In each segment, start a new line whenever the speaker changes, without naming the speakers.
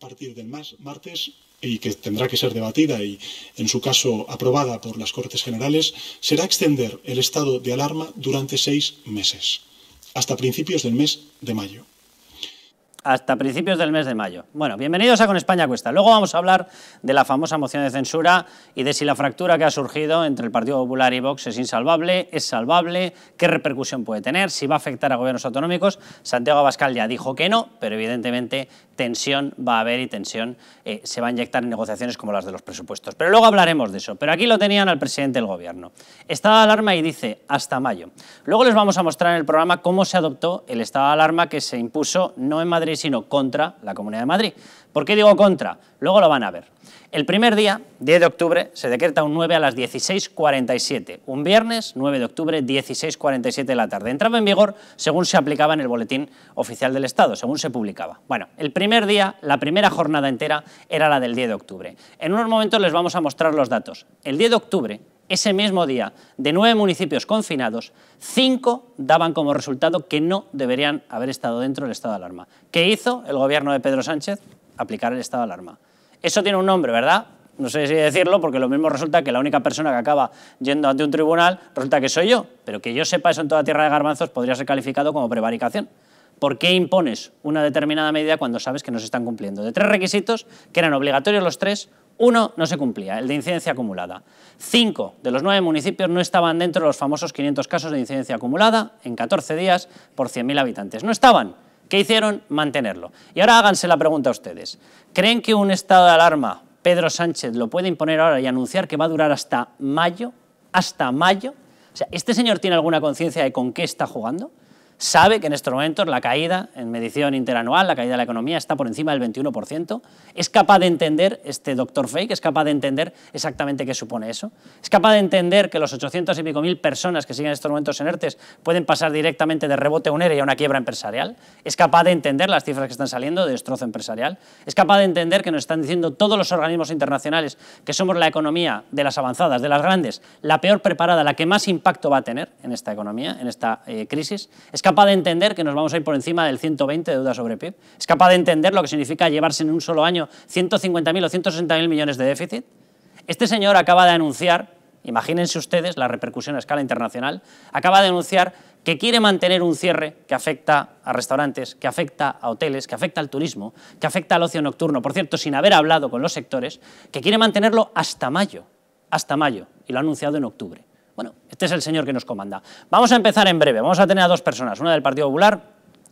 partir del martes y que tendrá que ser debatida y, en su caso, aprobada por las Cortes Generales, será extender el estado de alarma durante seis meses, hasta principios del mes de mayo
hasta principios del mes de mayo. Bueno, bienvenidos a Con España Cuesta. Luego vamos a hablar de la famosa moción de censura y de si la fractura que ha surgido entre el Partido Popular y Vox es insalvable, es salvable, qué repercusión puede tener, si va a afectar a gobiernos autonómicos. Santiago Abascal ya dijo que no, pero evidentemente tensión va a haber y tensión eh, se va a inyectar en negociaciones como las de los presupuestos. Pero luego hablaremos de eso. Pero aquí lo tenían al presidente del gobierno. Estado de alarma y dice hasta mayo. Luego les vamos a mostrar en el programa cómo se adoptó el estado de alarma que se impuso no en Madrid, sino contra la Comunidad de Madrid. ¿Por qué digo contra? Luego lo van a ver. El primer día, 10 de octubre, se decreta un 9 a las 16.47. Un viernes, 9 de octubre, 16.47 de la tarde. Entraba en vigor según se aplicaba en el Boletín Oficial del Estado, según se publicaba. Bueno, el primer día, la primera jornada entera, era la del 10 de octubre. En unos momentos les vamos a mostrar los datos. El 10 de octubre, ese mismo día, de nueve municipios confinados, cinco daban como resultado que no deberían haber estado dentro del estado de alarma. ¿Qué hizo el gobierno de Pedro Sánchez? Aplicar el estado de alarma. Eso tiene un nombre, ¿verdad? No sé si decirlo, porque lo mismo resulta que la única persona que acaba yendo ante un tribunal resulta que soy yo, pero que yo sepa eso en toda tierra de garbanzos podría ser calificado como prevaricación. ¿Por qué impones una determinada medida cuando sabes que no se están cumpliendo? De tres requisitos, que eran obligatorios los tres, uno no se cumplía, el de incidencia acumulada. Cinco de los nueve municipios no estaban dentro de los famosos 500 casos de incidencia acumulada en 14 días por 100.000 habitantes. No estaban. ¿Qué hicieron? Mantenerlo. Y ahora háganse la pregunta a ustedes. ¿Creen que un estado de alarma Pedro Sánchez lo puede imponer ahora y anunciar que va a durar hasta mayo? ¿Hasta mayo? O sea, ¿este señor tiene alguna conciencia de con qué está jugando? sabe que en estos momentos la caída en medición interanual, la caída de la economía está por encima del 21%, es capaz de entender, este doctor Fake, es capaz de entender exactamente qué supone eso, es capaz de entender que los 800 y pico mil personas que siguen en estos momentos en ERTES pueden pasar directamente de rebote a un y a una quiebra empresarial, es capaz de entender las cifras que están saliendo de destrozo empresarial, es capaz de entender que nos están diciendo todos los organismos internacionales que somos la economía de las avanzadas, de las grandes, la peor preparada, la que más impacto va a tener en esta economía, en esta eh, crisis, es capaz de entender que nos vamos a ir por encima del 120 de deuda sobre PIB, es capaz de entender lo que significa llevarse en un solo año 150.000 o 160.000 millones de déficit. Este señor acaba de anunciar, imagínense ustedes la repercusión a escala internacional, acaba de anunciar que quiere mantener un cierre que afecta a restaurantes, que afecta a hoteles, que afecta al turismo, que afecta al ocio nocturno, por cierto, sin haber hablado con los sectores, que quiere mantenerlo hasta mayo, hasta mayo, y lo ha anunciado en octubre. Bueno, este es el señor que nos comanda. Vamos a empezar en breve. Vamos a tener a dos personas, una del Partido Popular,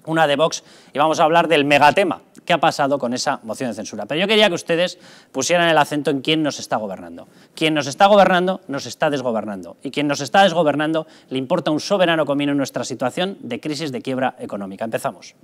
una de Vox, y vamos a hablar del megatema que ha pasado con esa moción de censura. Pero yo quería que ustedes pusieran el acento en quién nos está gobernando. Quien nos está gobernando nos está desgobernando. Y quien nos está desgobernando le importa un soberano comino en nuestra situación de crisis de quiebra económica. Empezamos.